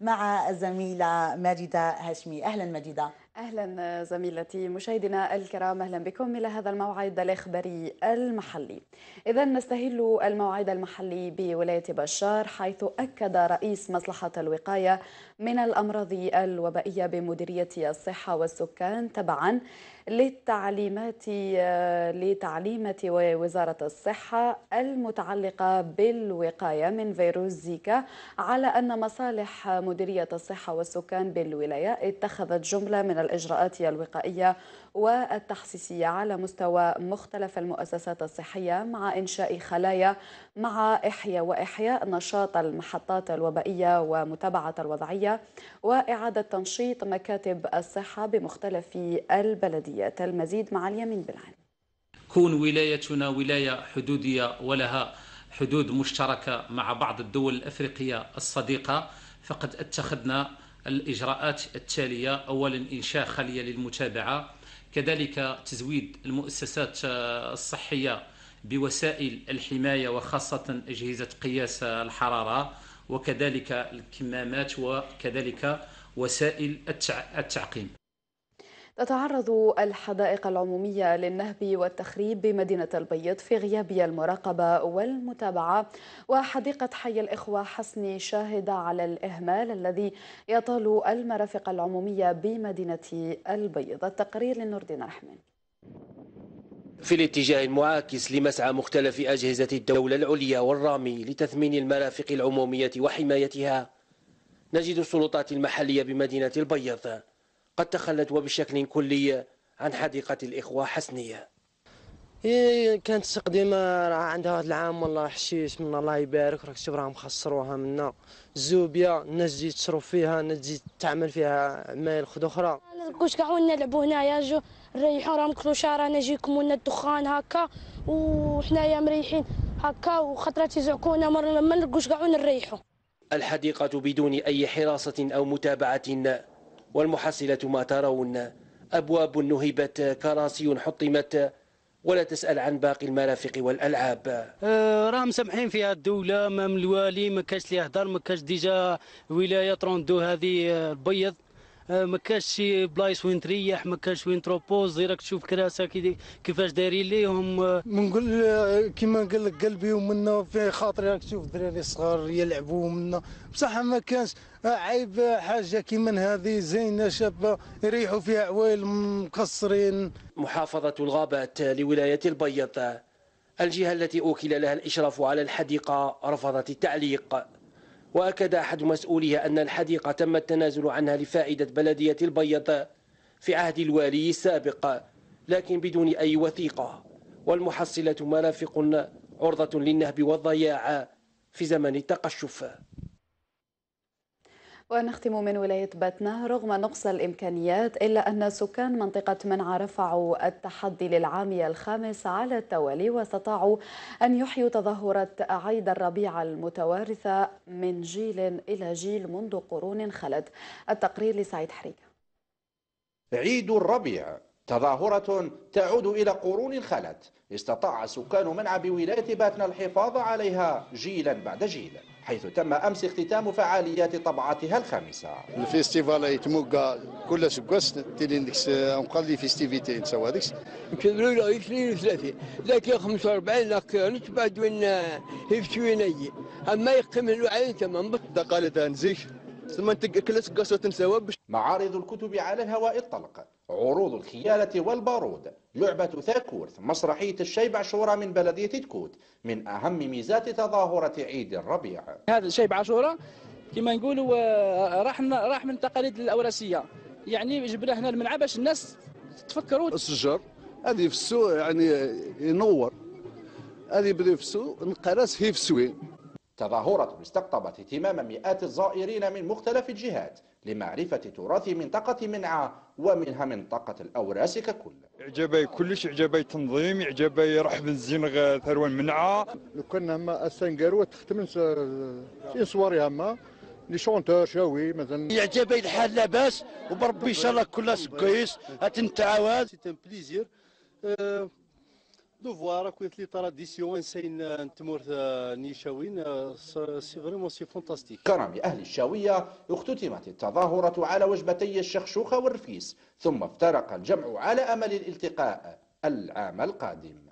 مع الزميلة ماجدة هاشمي أهلا ماجدة اهلا زميلتي مشاهدينا الكرام اهلا بكم الى هذا الموعد الاخباري المحلي. اذا نستهل الموعد المحلي بولايه بشار حيث اكد رئيس مصلحه الوقايه من الامراض الوبائيه بمديريه الصحه والسكان تبعا للتعليمات لتعليمة وزارة الصحة المتعلقة بالوقاية من فيروس زيكا على أن مصالح مديرية الصحة والسكان بالولاية اتخذت جملة من الإجراءات الوقائية والتخصيصية على مستوى مختلف المؤسسات الصحية مع إنشاء خلايا مع إحياء وإحياء نشاط المحطات الوبائية ومتابعة الوضعية وإعادة تنشيط مكاتب الصحة بمختلف البلديات المزيد مع اليمين بالعين كون ولايتنا ولاية حدودية ولها حدود مشتركة مع بعض الدول الأفريقية الصديقة فقد اتخذنا الإجراءات التالية أولا إنشاء خلية للمتابعة كذلك تزويد المؤسسات آه، الصحية بوسائل الحماية وخاصة أجهزة قياس الحرارة وكذلك الكمامات وكذلك وسائل التعقيم تتعرض الحدائق العمومية للنهب والتخريب بمدينة البيض في غياب المراقبة والمتابعة وحديقة حي الإخوة حسني شاهدة على الإهمال الذي يطال المرافق العمومية بمدينة البيض التقرير لنور الدين الرحمن في الاتجاه المعاكس لمسعى مختلف أجهزة الدولة العليا والرامي لتثمين المرافق العمومية وحمايتها نجد السلطات المحلية بمدينة البيض قد تخلت وبشكل كلي عن حديقة الإخوة حسنية إيه، كانت تقديمة عندها واحد العام والله حشيش من الله يبارك راك شوف راهم خسروها منا زوبيا الناس تجي تشرب فيها الناس تجي تعمل فيها عمايل خد أخرى كوش كاع ونا نلعبوا هنايا جو نريحوا راهم كلوشا رانا جيكم ونا الدخان هكا وحنايا مريحين هكا وخطرات يزعكونا ما نلقوش كاع ونريحوا الحديقة بدون أي حراسة أو متابعة والمحصلة ما ترون أبواب نهبت كراسي حطمت ولا تسأل عن باقي المرافق والألعاب آه راه مسامحين فيها الدولة مام الوالي ما كاش اللي يهضر ما كاش ديجا ولاية تروندو هذه أه، البيض آه، ما كانش شي بلايص وين تريح ما كانش وين تروبوز راك تشوف كراسه كيفاش دايرين ليهم آه. منقول آه، كيما قال لك قلبي ومنا في خاطري راك تشوف الدراري الصغار يلعبوا منا بصح ما كانش عيب حاجه كيما هذه زينه شابه يريحوا فيها عوائل مكسرين محافظه الغابات لولايه البيض الجهه التي اوكل لها الاشراف على الحديقه رفضت التعليق وأكد أحد مسؤوليها أن الحديقة تم التنازل عنها لفائدة بلدية البيض في عهد الوالي السابق لكن بدون أي وثيقة والمحصلة مرافق عرضة للنهب والضياع في زمن التقشف ونختم من ولاية باتنا رغم نقص الإمكانيات إلا أن سكان منطقة منع رفعوا التحدي للعام الخامس على التوالي واستطاعوا أن يحيوا تظاهرة عيد الربيع المتوارثة من جيل إلى جيل منذ قرون خلت التقرير لسعيد حريق عيد الربيع تظاهرة تعود إلى قرون خلت استطاع سكان منع بولاية باتنا الحفاظ عليها جيلا بعد جيل حيث تم أمس اختتام فعاليات طبعتها الخامسة الفيستيفال يتموقع كل سكوس تيلينكس نقال لي فيستيفيتين سوا ديكس يمكن الأولى 32 لكن 45 لكن بعد وين هيفتويني أما يقيم العين تمام دقالة نزيش ثم كلت قصة تنساوها معارض الكتب على الهواء الطلق عروض الخيالة والبارود لعبة ثاكورث مسرحية الشيبع عاشورة من بلدية تكوت من أهم ميزات تظاهرة عيد الربيع هذا الشيبع عاشورة كما نقولوا آه، راح راح من التقاليد الأوراسية يعني جبنا هنا الملعب باش الناس تفكروا الشجر هذه في السوق يعني ينور هذه بدا في السوق نقراس هي في السوين تظاهرة استقطبت اهتمام مئات الزائرين من مختلف الجهات لمعرفة تراث منطقة منعا ومنها منطقة الأوراس ككل إعجابي كلش إعجابي تنظيم إعجابي رحب الزينغ ثروان منعا لو كان هما أستنقروا في صوري هما لي شونتور شاوي مثلا إعجابي الحال لاباس وبربي ان شاء الله كلها سكيس هتنتعاود سيت ان بليزير دوفوار كويت لي تراديسيون انسين تمور نيشاوين سي فريمون سي فونتاستيك كرم اهل الشاويه اختتمت التظاهره على وجبتي الشخشوخه والرفيس ثم افترق الجمع على امل الالتقاء العام القادم